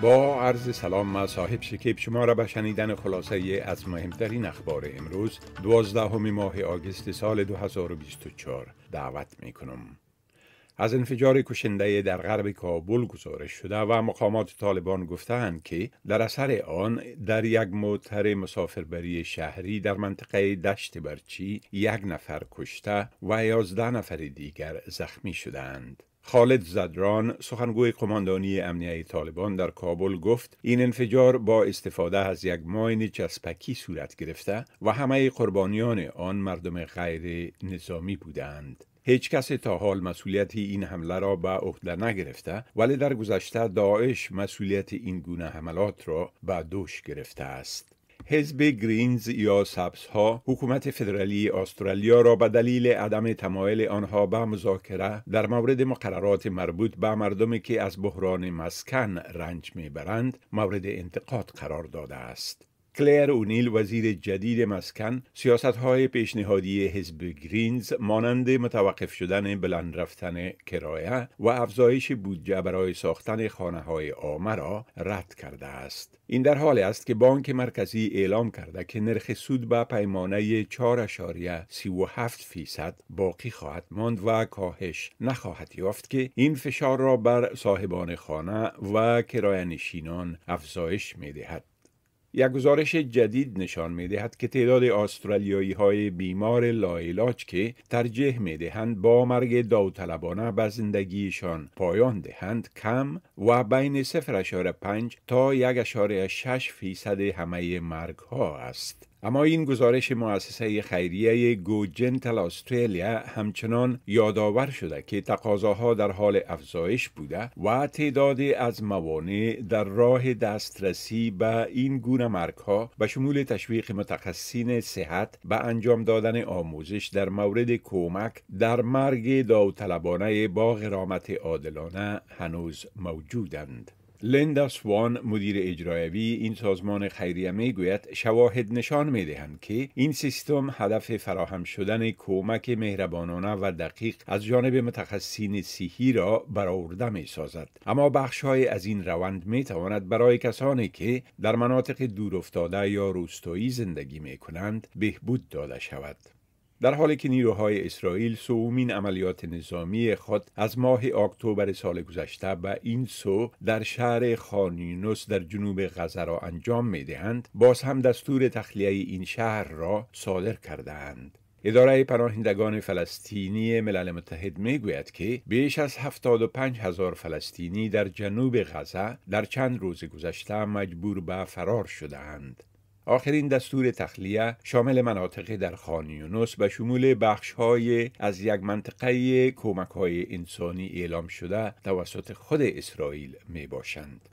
با عرض سلام و صاحب شکیب شما را به شنیدن خلاصه از مهمترین اخبار امروز همه ماه آگست سال 2024 دعوت می کنم. از انفجار کشنده در غرب کابل گزارش شده و مقامات طالبان گفتند که در اثر آن در یک موتر مسافربری شهری در منطقه دشت برچی یک نفر کشته و یازده نفر دیگر زخمی شدند. خالد زدران سخنگوی قماندانی امنیه طالبان در کابل گفت این انفجار با استفاده از یک ماین چسبکی صورت گرفته و همه قربانیان آن مردم غیر نظامی بودند. هیچ کس تا حال مسئولیت این حمله را به عهده نگرفته ولی در گذشته داعش مسئولیت این گونه حملات را به دوش گرفته است. حزب گرینز یا سبزها حکومت فدرالی استرالیا را به دلیل عدم تمایل آنها به مذاکره در مورد مقررات مربوط به مردمی که از بحران مسکن رنج میبرند مورد انتقاد قرار داده است کلر اونیل وزیر جدید مسکن سیاست های پیشنهادی حزب گرینز مانند متوقف شدن بلند رفتن کرایه و افزایش بودجه برای ساختن خانه های آمه را رد کرده است این در حال است که بانک مرکزی اعلام کرده که نرخ سود به پیمانه 4.37 فیصد باقی خواهد ماند و کاهش نخواهد یافت که این فشار را بر صاحبان خانه و کرایه نشینان افزایش می دهد. یک گزارش جدید نشان می دهد که تعداد استرالیایی های بیمار لاعلاج که ترجیح می دهند با مرگ داوطلبانه به زندگیشان پایان دهند کم و بین 0.5 تا 1.6 فیصد همه مرگ ها است. اما این گزارش مؤسسه خیریه جنتل استرالیا همچنان یادآور شده که تقاضاها در حال افزایش بوده و تعدادی از موانع در راه دسترسی به این گونه ها به شمول تشویق متخصصین صحت به انجام دادن آموزش در مورد کمک در مرگ داوطلبانه با غرامت عادلانه هنوز موجودند. لندا سوان مدیر اجرایوی این سازمان خیریه میگوید شواهد نشان میدهند که این سیستم هدف فراهم شدن کمک مهربانانه و دقیق از جانب متخصصین صحی را برآورده می سازد اما های از این روند می تواند برای کسانی که در مناطق دور یا روستایی زندگی می کنند بهبود داده شود در حالی که نیروهای اسرائیل سومین عملیات نظامی خود از ماه اکتبر سال گذشته به این سو در شهر خانینوس در جنوب غزه را انجام می دهند باز هم دستور تخلیه این شهر را صادر کردهاند اداره پناهندگان فلسطینی ملل متحد می گوید که بیش از 75 هزار فلسطینی در جنوب غزه در چند روز گذشته مجبور به فرار شده اند. آخرین دستور تخلیه شامل مناطقی در خانیونس به شمول بخش های از یک منطقه کمک های انسانی اعلام شده توسط خود اسرائیل می باشند.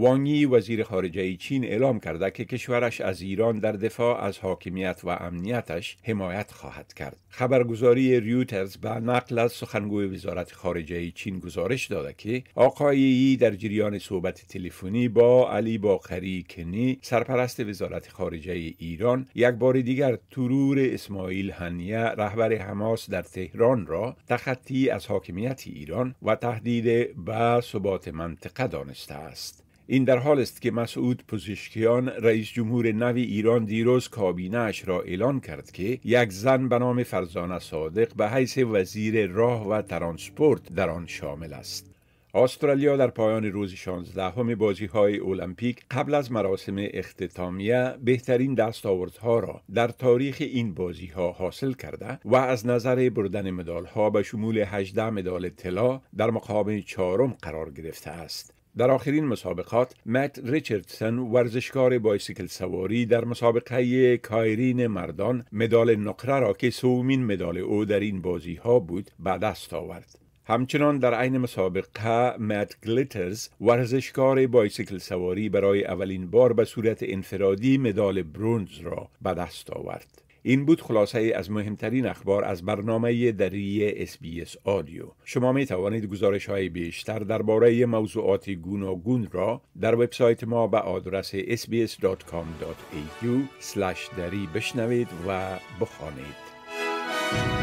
وانگی وزیر خارجه چین اعلام کرده که کشورش از ایران در دفاع از حاکمیت و امنیتش حمایت خواهد کرد. خبرگزاری ریوترز به نقل از سخنگوی وزارت خارجه چین گزارش داده که آقای یی در جریان صحبت تلفنی با علی باقری کنی سرپرست وزارت خارجه ایران یک بار دیگر ترور اسماعیل هنیه رهبر حماس در تهران را تخطی از حاکمیت ایران و تهدید به ثبات منطقه دانسته است. این در حال است که مسعود پزشکیان رئیس جمهور نو ایران دیروز اش را اعلان کرد که یک زن به نام فرزانه صادق به حیث وزیر راه و ترانسپورت در آن شامل است استرالیا در پایان روز 16 همه بازی های المپیک قبل از مراسم اختتامیه بهترین دستاوردها را در تاریخ این بازی ها حاصل کرده و از نظر بردن مدال ها به شمول 18 مدال طلا در مقام چهارم قرار گرفته است. در آخرین مسابقات مت ریچاردسون ورزشکار بایسیکل سواری در مسابقه کایرین مردان مدال نقره را که سومین مدال او در این بازی ها بود به دست آورد همچنان در عین مسابقه مت گلیترز ورزشکار بایسیکل سواری برای اولین بار به صورت انفرادی مدال برونز را به دست آورد این بود خلاصه از مهمترین اخبار از برنامه دری اس آدیو شما می توانید گزارش های بیشتر درباره موضوعات گوناگون را در وبسایت ما به آدرس sbs.com.au دری بشنوید و بخوانید